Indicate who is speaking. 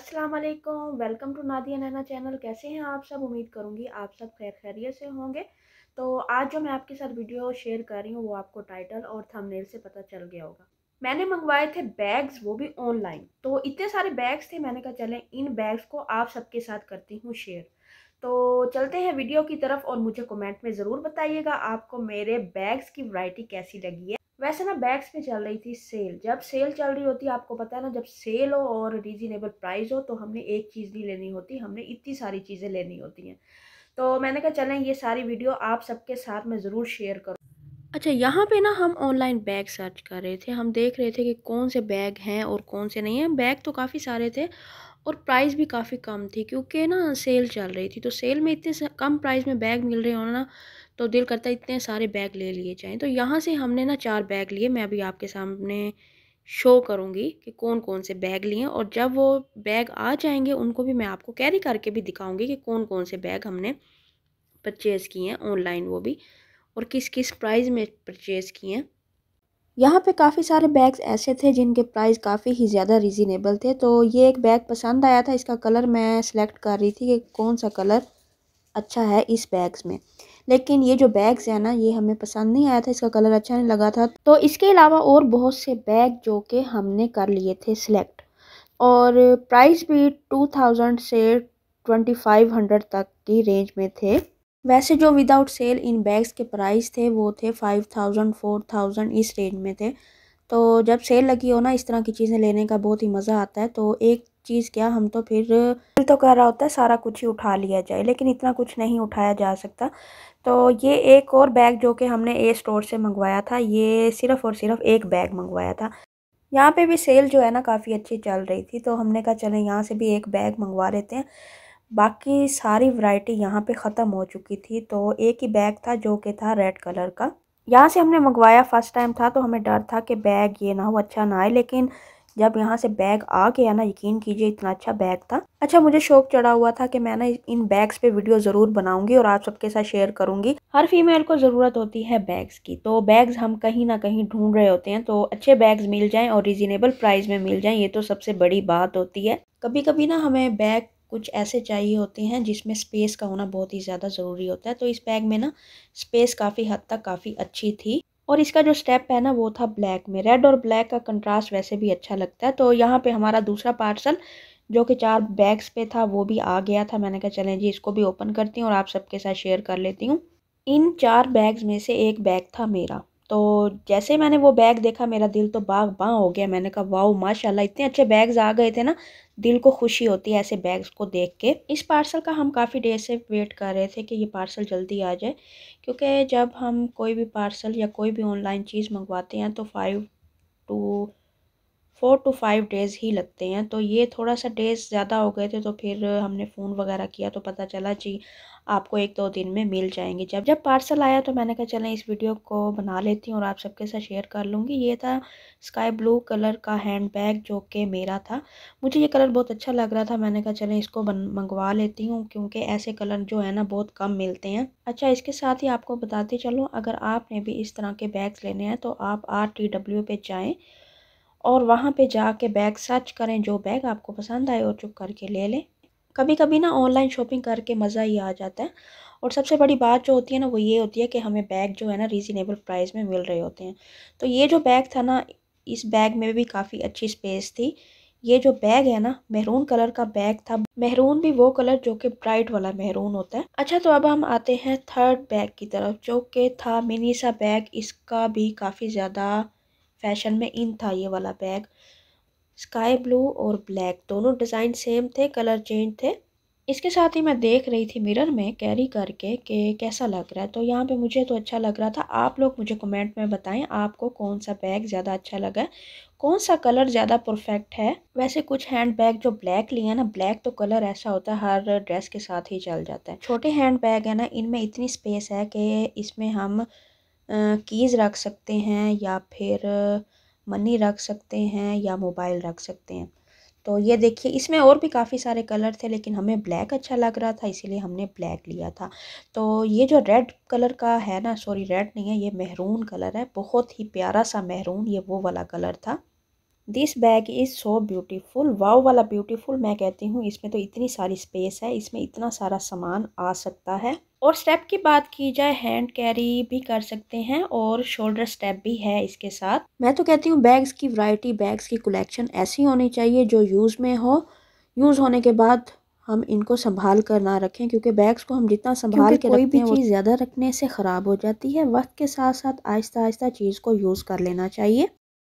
Speaker 1: अस्सलाम वालेकुम welcome to Nadia Naina channel कैसे हैं आप सब उम्मीद करूंगी आप सब खैर खैरियत से होंगे तो आज जो मैं आपके साथ वीडियो शेयर कर रही हूँ वो आपको टाइटल और थंबनेल से पता चल गया होगा मैंने मंगवाए थे बैग्स वो भी ऑनलाइन तो इतने सारे बैग्स थे मैंने कहा चलें इन बैग्स को आप सबके साथ करती हूँ शेयर तो चलते हैं वीडियो की तरफ और मुझे कमेंट में ज़रूर बताइएगा आपको मेरे बैग्स की वैरायटी कैसी लगी है वैसे ना बैग्स पे चल रही थी सेल जब सेल चल रही होती है आपको पता है ना जब सेल हो और रीजनेबल प्राइस हो तो हमने एक चीज़ नहीं लेनी होती हमने इतनी सारी चीज़ें लेनी होती हैं तो मैंने कहा चलें ये सारी वीडियो आप सबके साथ मैं ज़रूर शेयर करूँ अच्छा यहाँ पे ना हम ऑनलाइन बैग सर्च कर रहे थे हम देख रहे थे कि कौन से बैग हैं और कौन से नहीं हैं बैग तो काफ़ी सारे थे और प्राइस भी काफ़ी कम थी क्योंकि ना सेल चल रही थी तो सेल में इतने कम प्राइस में बैग मिल रहे हो ना तो दिल करता इतने सारे बैग ले लिए जाएँ तो यहाँ से हमने ना चार बैग लिए मैं अभी आपके सामने शो करूँगी कि कौन कौन से बैग लिए और जब वो बैग आ जाएंगे उनको भी मैं आपको कैरी करके भी दिखाऊँगी कि कौन कौन से बैग हमने परचेज़ किए हैं ऑनलाइन वो भी और किस किस प्राइस में परचेज़ किए हैं यहाँ पे काफ़ी सारे बैग्स ऐसे थे जिनके प्राइस काफ़ी ही ज़्यादा रिजनेबल थे तो ये एक बैग पसंद आया था इसका कलर मैं सिलेक्ट कर रही थी कि कौन सा कलर अच्छा है इस बैग्स में लेकिन ये जो बैग्स है ना ये हमें पसंद नहीं आया था इसका कलर अच्छा नहीं लगा था तो इसके अलावा और बहुत से बैग जो कि हमने कर लिए थे सिलेक्ट और प्राइस भी टू थाउजेंड से ट्वेंटी फाइव हंड्रेड तक की रेंज में थे वैसे जो विदाउट सेल इन बैग्स के प्राइस थे वो थे फाइव थाउजेंड फोर थाउजेंड इस रेंज में थे तो जब सेल लगी हो ना इस तरह की चीज़ें लेने का बहुत ही मज़ा आता है तो एक चीज़ क्या हम तो फिर दिल तो कह रहा होता है सारा कुछ ही उठा लिया जाए लेकिन इतना कुछ नहीं उठाया जा सकता तो ये एक और बैग जो कि हमने ए स्टोर से मंगवाया था ये सिर्फ़ और सिर्फ एक बैग मंगवाया था यहाँ पे भी सेल जो है ना काफ़ी अच्छी चल रही थी तो हमने कहा चलें यहाँ से भी एक बैग मंगवा लेते हैं बाकी सारी वरायटी यहाँ पे ख़त्म हो चुकी थी तो एक ही बैग था जो कि था रेड कलर का यहाँ से हमने मंगवाया फ़र्स्ट टाइम था तो हमें डर था कि बैग ये ना हो अच्छा ना आए लेकिन जब यहाँ से बैग आ गया ना यकीन कीजिए इतना अच्छा बैग था अच्छा मुझे शौक चढ़ा हुआ था कि मैं ना इन बैग्स पे वीडियो ज़रूर बनाऊंगी और आप सबके साथ शेयर करूंगी हर फीमेल को ज़रूरत होती है बैग्स की तो बैग्स हम कहीं ना कहीं ढूंढ रहे होते हैं तो अच्छे बैग्स मिल जाए और रिजनेबल प्राइस में मिल जाए ये तो सबसे बड़ी बात होती है कभी कभी ना हमें बैग कुछ ऐसे चाहिए होते हैं जिसमें स्पेस का होना बहुत ही ज़्यादा ज़रूरी होता है तो इस बैग में ना स्पेस काफ़ी हद तक काफ़ी अच्छी थी और इसका जो स्टेप है ना वो था ब्लैक में रेड और ब्लैक का कंट्रास्ट वैसे भी अच्छा लगता है तो यहाँ पे हमारा दूसरा पार्सल जो कि चार बैग्स पे था वो भी आ गया था मैंने कहा चलें जी इसको भी ओपन करती हूँ और आप सबके साथ शेयर कर लेती हूँ इन चार बैग्स में से एक बैग था मेरा तो जैसे मैंने वो बैग देखा मेरा दिल तो बाग बाँ हो गया मैंने कहा वाह माशाल्लाह इतने अच्छे बैग्स आ गए थे ना दिल को खुशी होती है ऐसे बैग्स को देख के इस पार्सल का हम काफ़ी देर से वेट कर रहे थे कि ये पार्सल जल्दी आ जाए क्योंकि जब हम कोई भी पार्सल या कोई भी ऑनलाइन चीज़ मंगवाते हैं तो five to four to five days ही लगते हैं तो ये थोड़ा सा डेज़ ज़्यादा हो गए थे तो फिर हमने फ़ोन वगैरह किया तो पता चला जी आपको एक दो दिन में मिल जाएंगे जब जब पार्सल आया तो मैंने कहा चलें इस वीडियो को बना लेती हूँ और आप सबके साथ शेयर कर लूँगी ये था स्काई ब्लू कलर का हैंड बैग जो कि मेरा था मुझे ये कलर बहुत अच्छा लग रहा था मैंने कहा चलें इसको बन मंगवा लेती हूँ क्योंकि ऐसे कलर जो है ना बहुत कम मिलते हैं अच्छा इसके साथ ही आपको बताते चलूँ अगर आपने भी इस तरह के बैग्स लेने हैं तो आप आर टी डब्ल्यू पे जाएँ और वहाँ पे जाके बैग सर्च करें जो बैग आपको पसंद आए और चुप करके ले लें कभी कभी ना ऑनलाइन शॉपिंग करके मज़ा ही आ जाता है और सबसे बड़ी बात जो होती है ना वो ये होती है कि हमें बैग जो है ना रीज़नेबल प्राइस में मिल रहे होते हैं तो ये जो बैग था ना इस बैग में भी काफ़ी अच्छी स्पेस थी ये जो बैग है ना मेहरून कलर का बैग था मेहरून भी वो कलर जो कि ब्राइट वाला मेहरून होता है अच्छा तो अब हम आते हैं थर्ड बैग की तरफ जो कि था मिनी सा बैग इसका भी काफ़ी ज़्यादा फैशन में इन था ये वाला बैग स्काई ब्लू और ब्लैक दोनों डिज़ाइन सेम थे कलर चेंज थे इसके साथ ही मैं देख रही थी मिरर में कैरी करके कि कैसा लग रहा है तो यहाँ पे मुझे तो अच्छा लग रहा था आप लोग मुझे कमेंट में बताएं आपको कौन सा बैग ज़्यादा अच्छा लगा कौन सा कलर ज़्यादा परफेक्ट है वैसे कुछ हैंड बैग जो ब्लैक लिए हैं ना ब्लैक तो कलर ऐसा होता है हर ड्रेस के साथ ही चल जाता है छोटे हैंड बैग है ना इनमें इतनी स्पेस है कि इसमें हम कीज़ रख सकते हैं या फिर मनी रख सकते हैं या मोबाइल रख सकते हैं तो ये देखिए इसमें और भी काफ़ी सारे कलर थे लेकिन हमें ब्लैक अच्छा लग रहा था इसीलिए हमने ब्लैक लिया था तो ये जो रेड कलर का है ना सॉरी रेड नहीं है ये महरून कलर है बहुत ही प्यारा सा महरून ये वो वाला कलर था this bag is so beautiful wow वाला ब्यूटीफुल मैं कहती हूँ इसमें तो इतनी सारी स्पेस है इसमें इतना सारा सामान आ सकता है और स्टेप की बात की जाए हैंड कैरी भी कर सकते हैं और शोल्डर स्टेप भी है इसके साथ मैं तो कहती हूँ बैग्स की वैरायटी बैग्स की कलेक्शन ऐसी होनी चाहिए जो यूज़ में हो यूज़ होने के बाद हम इनको संभाल कर ना रखें क्योंकि बैग्स को हम जितना संभाल के कोई भी चीज़ ज़्यादा रखने से ख़राब हो जाती है वक्त के साथ साथ आहिस्ता आहिस्ता चीज़ को यूज़ कर लेना चाहिए